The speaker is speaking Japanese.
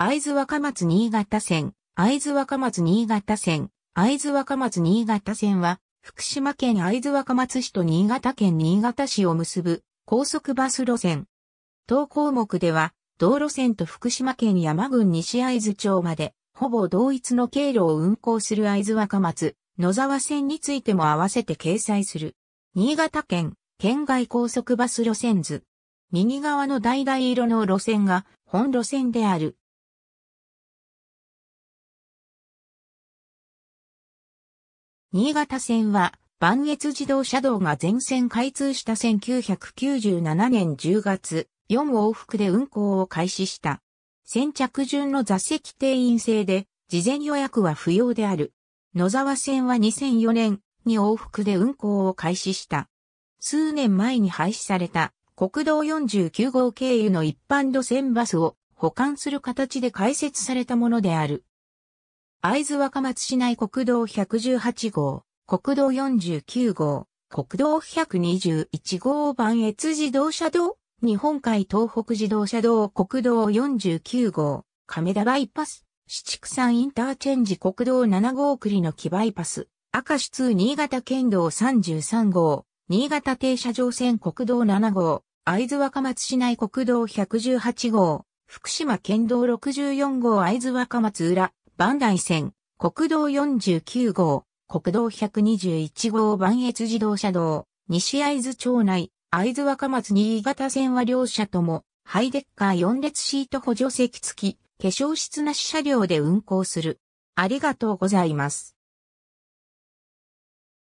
会津若松新潟線、会津若松新潟線、会津若松新潟線は、福島県会津若松市と新潟県新潟市を結ぶ高速バス路線。当項目では、道路線と福島県山郡西会津町まで、ほぼ同一の経路を運行する会津若松、野沢線についても合わせて掲載する。新潟県、県外高速バス路線図。右側の橙色の路線が本路線である。新潟線は、万越自動車道が全線開通した1997年10月、4往復で運行を開始した。先着順の座席定員制で、事前予約は不要である。野沢線は2004年に往復で運行を開始した。数年前に廃止された国道49号経由の一般路線バスを保管する形で開設されたものである。会津若松市内国道118号、国道49号、国道121号番越自動車道、日本海東北自動車道国道49号、亀田バイパス、七畜山インターチェンジ国道7号送りの木バイパス、赤市通新潟県道33号、新潟停車場線国道7号、会津若松市内国道118号、福島県道64号会津若松浦、磐内線、国道49号、国道121号磐越自動車道、西会津町内、会津若松新潟線は両社とも、ハイデッカー4列シート補助席付き、化粧室なし車両で運行する。ありがとうございます。